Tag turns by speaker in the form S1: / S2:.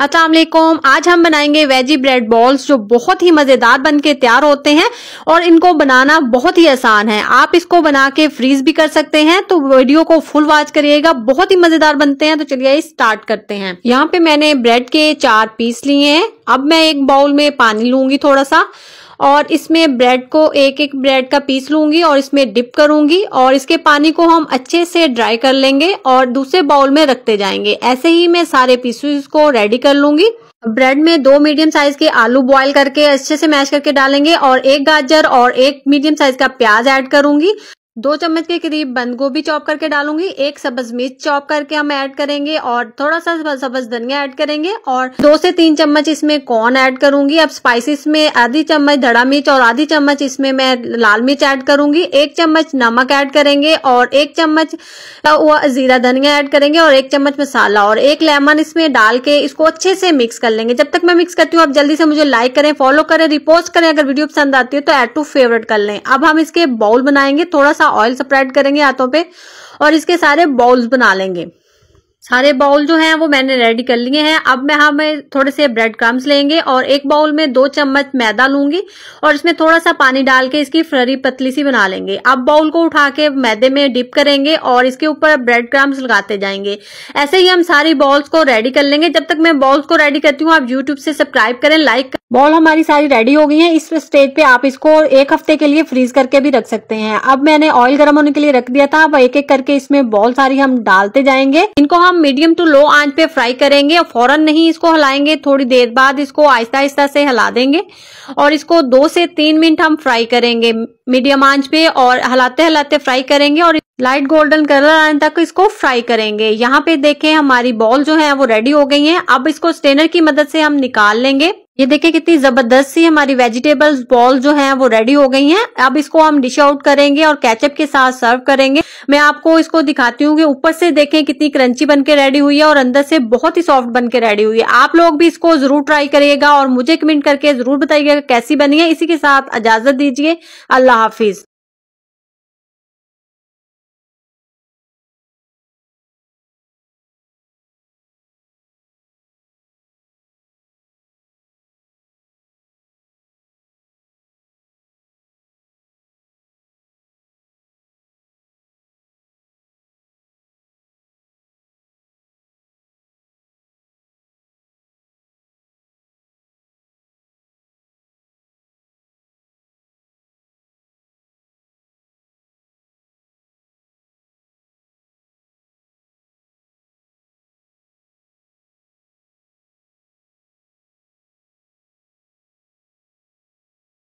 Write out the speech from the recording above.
S1: असलम आज हम बनाएंगे वेजी ब्रेड बॉल्स जो बहुत ही मज़ेदार बन के तैयार होते हैं और इनको बनाना बहुत ही आसान है आप इसको बना के फ्रीज भी कर सकते हैं तो वीडियो को फुल वॉच करिएगा बहुत ही मज़ेदार बनते हैं तो चलिए स्टार्ट करते हैं यहाँ पे मैंने ब्रेड के चार पीस लिए हैं अब मैं एक बाउल में पानी लूंगी थोड़ा सा और इसमें ब्रेड को एक एक ब्रेड का पीस लूंगी और इसमें डिप करूंगी और इसके पानी को हम अच्छे से ड्राई कर लेंगे और दूसरे बाउल में रखते जाएंगे ऐसे ही मैं सारे पीसेस को रेडी कर लूंगी ब्रेड में दो मीडियम साइज के आलू बॉईल करके अच्छे से मैश करके डालेंगे और एक गाजर और एक मीडियम साइज का प्याज ऐड करूंगी दो चम्मच के करीब बंद गोभी चॉप करके डालूंगी एक सब्ज मिर्च चॉप करके हम ऐड करेंगे और थोड़ा सा सब्ज धनिया ऐड करेंगे और दो से तीन चम्मच इसमें कॉर्न ऐड करूंगी अब स्पाइसेस में आधी चम्मच धड़ा मिर्च और आधी चम्मच इसमें मैं लाल मिर्च ऐड करूंगी एक चम्मच नमक ऐड करेंगे और एक चम्मच जीरा धनिया ऐड करेंगे और एक चम्मच मसाला और एक लेमन इसमें डाल के इसको अच्छे से मिक्स कर लेंगे जब तक मैं मिक्स करती हूँ आप जल्दी से मुझे लाइक करें फॉलो करें रिपोर्ट करें अगर वीडियो पसंद आती है तो एड टू फेवरेट कर लें अब हम इसके बाउल बनाएंगे थोड़ा सा ऑयल स्प्रेड करेंगे हाथों पे और इसके सारे बॉल्स बना लेंगे सारे बाउल जो हैं वो मैंने रेडी कर लिए हैं अब मैं हमें हाँ, थोड़े से ब्रेड क्रम्स लेंगे और एक बाउल में दो चम्मच मैदा लूंगी और इसमें थोड़ा सा पानी डाल के इसकी फ्ररी पतली सी बना लेंगे अब बाउल को उठा के मैदे में डिप करेंगे और इसके ऊपर ब्रेड क्रम्स लगाते जाएंगे ऐसे ही हम सारी बॉल्स को रेडी कर लेंगे जब तक मैं बॉल्स को रेडी करती हूँ आप यूट्यूब से सब्सक्राइब करें लाइक बॉल हमारी सारी रेडी हो गई है इस स्टेज पे आप इसको एक हफ्ते के लिए फ्रीज करके भी रख सकते हैं अब मैंने ऑयल गर्म होने के लिए रख दिया था अब एक एक करके इसमें बॉल सारी हम डालते जाएंगे इनको हम हम मीडियम टू लो आंच पे फ्राई करेंगे और फौरन नहीं इसको हलाएंगे थोड़ी देर बाद इसको आहिस्ता आहिस्ता से हिला देंगे और इसको दो से तीन मिनट हम फ्राई करेंगे मीडियम आंच पे और हलाते हलाते फ्राई करेंगे और लाइट गोल्डन कलर आने तक इसको फ्राई करेंगे यहाँ पे देखें हमारी बॉल जो है वो रेडी हो गई है अब इसको स्टेनर की मदद से हम निकाल लेंगे ये देखिए कितनी जबरदस्त सी हमारी वेजिटेबल्स बॉल जो है वो रेडी हो गई हैं अब इसको हम डिश आउट करेंगे और कैचअप के साथ सर्व करेंगे मैं आपको इसको दिखाती हूँ कि ऊपर से देखें कितनी क्रंची बन के रेडी हुई है और अंदर से बहुत ही सॉफ्ट बन के रेडी हुई है आप लोग भी इसको जरूर ट्राई करिएगा और मुझे कमेंट करके जरूर बताइएगा कैसी बनी है इसी के साथ इजाजत दीजिए अल्लाह हाफिज